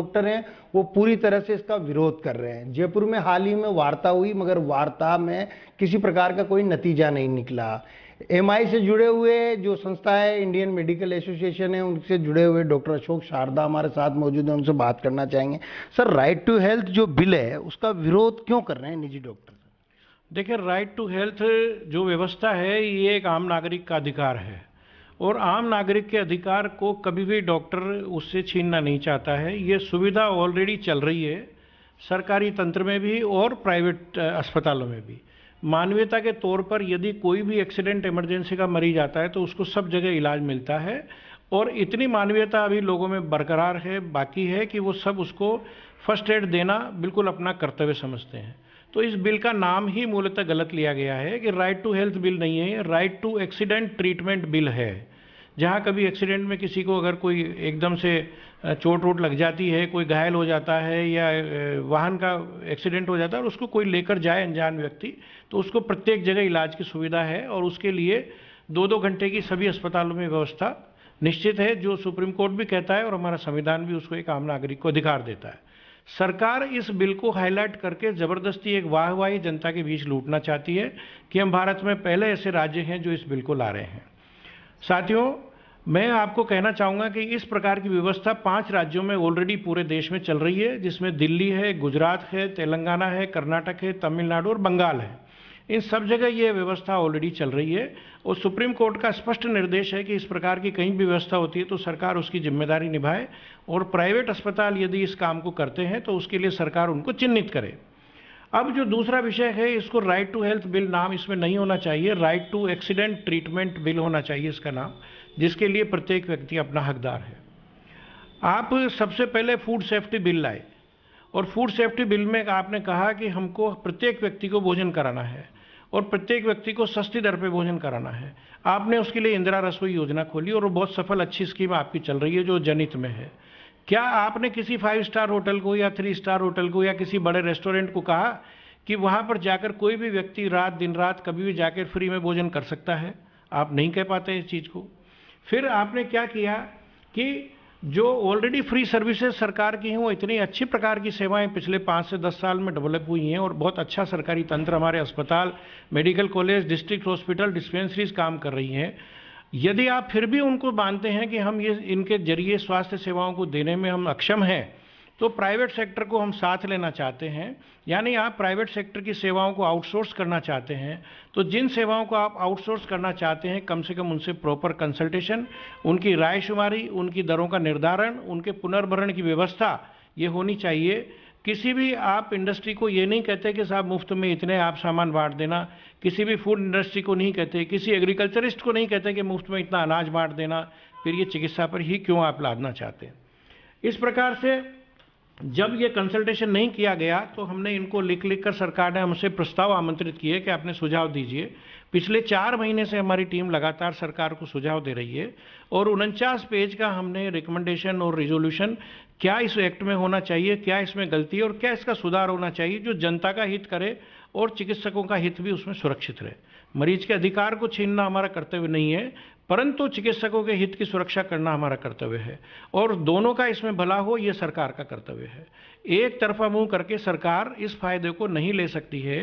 doctor हैं वो पूरी तरह से इसका विरोध कर रहे हैं जयपुर में हाल ही में वार्ता हुई मगर वार्ता में किसी प्रकार का कोई नतीजा नहीं निकला एम से जुड़े हुए जो संस्था है इंडियन मेडिकल एसोसिएशन है उनसे जुड़े हुए डॉक्टर अशोक शारदा हमारे साथ मौजूद हैं उनसे बात करना चाहेंगे सर राइट टू हेल्थ जो बिल है उसका विरोध क्यों कर रहे हैं निजी डॉक्टर देखिए राइट टू हेल्थ जो व्यवस्था है ये एक आम नागरिक का अधिकार है और आम नागरिक के अधिकार को कभी भी डॉक्टर उससे छीनना नहीं चाहता है ये सुविधा ऑलरेडी चल रही है सरकारी तंत्र में भी और प्राइवेट अस्पतालों में भी मानवीयता के तौर पर यदि कोई भी एक्सीडेंट इमरजेंसी का मरीज आता है तो उसको सब जगह इलाज मिलता है और इतनी मानवीयता अभी लोगों में बरकरार है बाकी है कि वो सब उसको फर्स्ट एड देना बिल्कुल अपना कर्तव्य समझते हैं तो इस बिल का नाम ही मूलतः गलत लिया गया है कि राइट टू हेल्थ बिल नहीं है right to accident treatment bill है जहाँ कभी एक्सीडेंट में किसी को अगर कोई एकदम से चोट वोट लग जाती है कोई घायल हो जाता है या वाहन का एक्सीडेंट हो जाता है और उसको कोई लेकर जाए अनजान व्यक्ति तो उसको प्रत्येक जगह इलाज की सुविधा है और उसके लिए दो दो घंटे की सभी अस्पतालों में व्यवस्था निश्चित है जो सुप्रीम कोर्ट भी कहता है और हमारा संविधान भी उसको एक आम नागरिक को अधिकार देता है सरकार इस बिल को हाईलाइट करके ज़बरदस्ती एक वाहवाही जनता के बीच लूटना चाहती है कि हम भारत में पहले ऐसे राज्य हैं जो इस बिल को ला रहे हैं साथियों मैं आपको कहना चाहूँगा कि इस प्रकार की व्यवस्था पांच राज्यों में ऑलरेडी पूरे देश में चल रही है जिसमें दिल्ली है गुजरात है तेलंगाना है कर्नाटक है तमिलनाडु और बंगाल है इन सब जगह ये व्यवस्था ऑलरेडी चल रही है और सुप्रीम कोर्ट का स्पष्ट निर्देश है कि इस प्रकार की कहीं भी व्यवस्था होती है तो सरकार उसकी जिम्मेदारी निभाए और प्राइवेट अस्पताल यदि इस काम को करते हैं तो उसके लिए सरकार उनको चिन्हित करे अब जो दूसरा विषय है इसको राइट टू हेल्थ बिल नाम इसमें नहीं होना चाहिए right to accident treatment bill होना चाहिए इसका नाम जिसके लिए प्रत्येक व्यक्ति अपना हकदार है आप सबसे पहले फूड सेफ्टी बिल लाए और फूड सेफ्टी बिल में आपने कहा कि हमको प्रत्येक व्यक्ति को भोजन कराना है और प्रत्येक व्यक्ति को सस्ती दर पे भोजन कराना है आपने उसके लिए इंदिरा रसोई योजना खोली और वो बहुत सफल अच्छी स्कीम आपकी चल रही है जो जनित में है क्या आपने किसी फाइव स्टार होटल को या थ्री स्टार होटल को या किसी बड़े रेस्टोरेंट को कहा कि वहाँ पर जाकर कोई भी व्यक्ति रात दिन रात कभी भी जाकर फ्री में भोजन कर सकता है आप नहीं कह पाते इस चीज़ को फिर आपने क्या किया कि जो ऑलरेडी फ्री सर्विसेज सरकार की हैं वो इतनी अच्छी प्रकार की सेवाएं पिछले पाँच से दस साल में डेवलप हुई हैं और बहुत अच्छा सरकारी तंत्र हमारे अस्पताल medical college district hospital dispensaries काम कर रही हैं यदि आप फिर भी उनको मानते हैं कि हम ये इनके जरिए स्वास्थ्य सेवाओं को देने में हम अक्षम हैं तो प्राइवेट सेक्टर को हम साथ लेना चाहते हैं यानी आप प्राइवेट सेक्टर की सेवाओं को आउटसोर्स करना चाहते हैं तो जिन सेवाओं को आप आउटसोर्स करना चाहते हैं कम से कम उनसे प्रॉपर कंसल्टेशन उनकी रायशुमारी उनकी दरों का निर्धारण उनके पुनर्भरण की व्यवस्था ये होनी चाहिए किसी भी आप इंडस्ट्री को ये नहीं कहते कि साहब मुफ्त में इतने आप सामान बांट देना किसी भी फूड इंडस्ट्री को नहीं कहते किसी एग्रीकल्चरिस्ट को नहीं कहते कि मुफ्त में इतना अनाज बांट देना फिर ये चिकित्सा पर ही क्यों आप लादना चाहते हैं इस प्रकार से जब ये कंसल्टेशन नहीं किया गया तो हमने इनको लिख लिख कर सरकार ने हमसे प्रस्ताव आमंत्रित किए कि आपने सुझाव दीजिए पिछले चार महीने से हमारी टीम लगातार सरकार को सुझाव दे रही है और उनचास पेज का हमने रिकमेंडेशन और रिजोल्यूशन क्या इस एक्ट में होना चाहिए क्या इसमें गलती है और क्या इसका सुधार होना चाहिए जो जनता का हित करे और चिकित्सकों का हित भी उसमें सुरक्षित रहे मरीज के अधिकार को छीनना हमारा कर्तव्य नहीं है परंतु चिकित्सकों के हित की सुरक्षा करना हमारा कर्तव्य है और दोनों का इसमें भला हो ये सरकार का कर्तव्य है एक तरफा मुंह करके सरकार इस फायदे को नहीं ले सकती है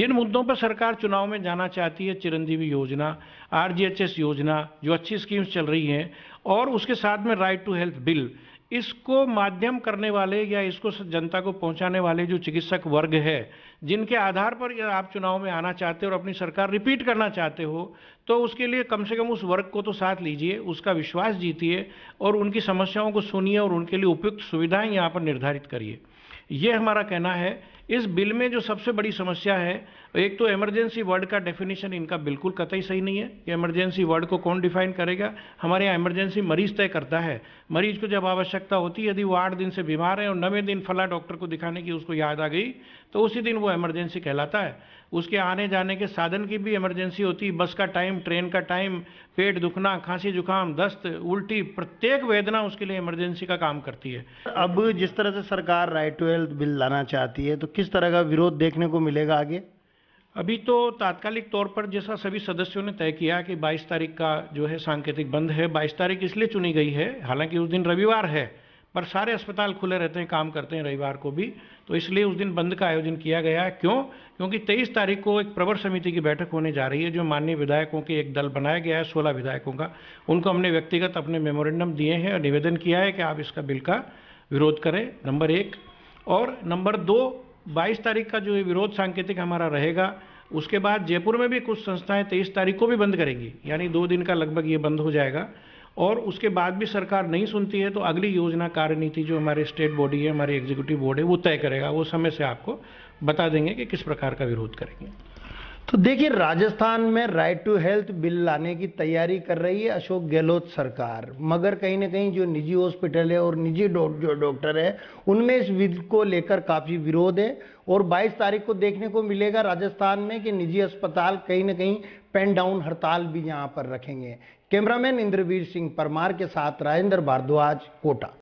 जिन मुद्दों पर सरकार चुनाव में जाना चाहती है चिरंजीवी योजना आरजीएचएस योजना जो अच्छी स्कीम्स चल रही हैं और उसके साथ में राइट टू हेल्थ बिल इसको माध्यम करने वाले या इसको जनता को पहुंचाने वाले जो चिकित्सक वर्ग है जिनके आधार पर आप चुनाव में आना चाहते हो और अपनी सरकार रिपीट करना चाहते हो तो उसके लिए कम से कम उस वर्ग को तो साथ लीजिए उसका विश्वास जीतिए और उनकी समस्याओं को सुनिए और उनके लिए उपयुक्त सुविधाएं यहाँ पर निर्धारित करिए ये हमारा कहना है इस बिल में जो सबसे बड़ी समस्या है एक तो इमरजेंसी वर्ड का डेफिनेशन इनका बिल्कुल कतई सही नहीं है कि इमरजेंसी वर्ड को कौन डिफाइन करेगा हमारे यहाँ इमरजेंसी मरीज तय करता है मरीज को जब आवश्यकता होती है यदि वो आठ दिन से बीमार है और नवे दिन फला डॉक्टर को दिखाने की उसको याद आ गई तो उसी दिन वो इमरजेंसी कहलाता है उसके आने जाने के साधन की भी इमरजेंसी होती है बस का टाइम ट्रेन का टाइम पेट दुखना खांसी जुकाम दस्त उल्टी प्रत्येक वेदना उसके लिए इमरजेंसी का काम करती है अब जिस तरह से सरकार राइट टू हेल्थ बिल लाना चाहती है तो किस तरह का विरोध देखने को मिलेगा आगे अभी तो तात्कालिक तौर पर जैसा सभी सदस्यों ने तय किया कि 22 तारीख का जो है सांकेतिक बंद है 22 तारीख इसलिए चुनी गई है हालांकि उस दिन रविवार है पर सारे अस्पताल खुले रहते हैं काम करते हैं रविवार को भी तो इसलिए उस दिन बंद का आयोजन किया गया है क्यों क्योंकि 23 तारीख को एक प्रवर समिति की बैठक होने जा रही है जो माननीय विधायकों के एक दल बनाया गया है सोलह विधायकों का उनको हमने व्यक्तिगत अपने मेमोरेंडम दिए हैं और निवेदन किया है कि आप इसका बिल का विरोध करें नंबर एक और नंबर दो बाईस तारीख का जो ये विरोध सांकेतिक हमारा रहेगा उसके बाद जयपुर में भी कुछ संस्थाएं तेईस तारीख को भी बंद करेंगी यानी दो दिन का लगभग ये बंद हो जाएगा और उसके बाद भी सरकार नहीं सुनती है तो अगली योजना कार्यनीति जो हमारे स्टेट बॉडी है हमारे एग्जीक्यूटिव बोर्ड है वो तय करेगा वो समय से आपको बता देंगे कि किस प्रकार का विरोध करेंगे तो देखिए राजस्थान में राइट टू हेल्थ बिल लाने की तैयारी कर रही है अशोक गहलोत सरकार मगर कहीं ना कहीं जो निजी हॉस्पिटल है और निजी डॉ जो डॉक्टर है उनमें इस बिल को लेकर काफ़ी विरोध है और 22 तारीख को देखने को मिलेगा राजस्थान में कि निजी अस्पताल कहीं ना कहीं पेन डाउन हड़ताल भी यहाँ पर रखेंगे कैमरामैन इंद्रवीर सिंह परमार के साथ राजेंद्र भारद्वाज कोटा